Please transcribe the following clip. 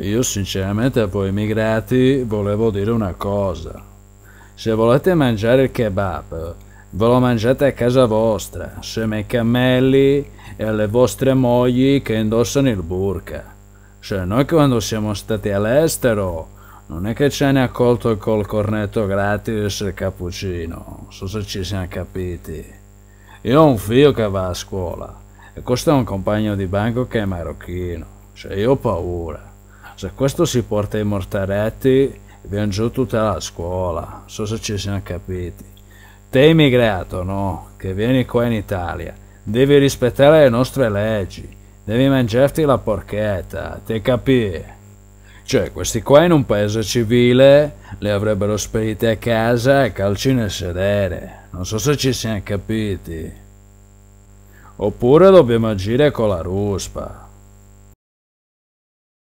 Io sinceramente a voi immigrati volevo dire una cosa. Se volete mangiare il kebab, ve lo mangiate a casa vostra, insieme ai cammelli e alle vostre mogli che indossano il burka. Cioè noi quando siamo stati all'estero non è che ce ne ha colto col cornetto gratis il cappuccino, non so se ci siamo capiti. Io ho un figlio che va a scuola e questo è un compagno di banco che è marocchino, cioè io ho paura. Se cioè, questo si porta i mortaretti, viene giù tutta la scuola. Non so se ci siamo capiti. Te immigrato, no? Che vieni qua in Italia. Devi rispettare le nostre leggi. Devi mangiarti la porchetta, te capì? Cioè, questi qua in un paese civile le avrebbero spedite a casa e calci nel sedere. Non so se ci siamo capiti. Oppure dobbiamo agire con la ruspa.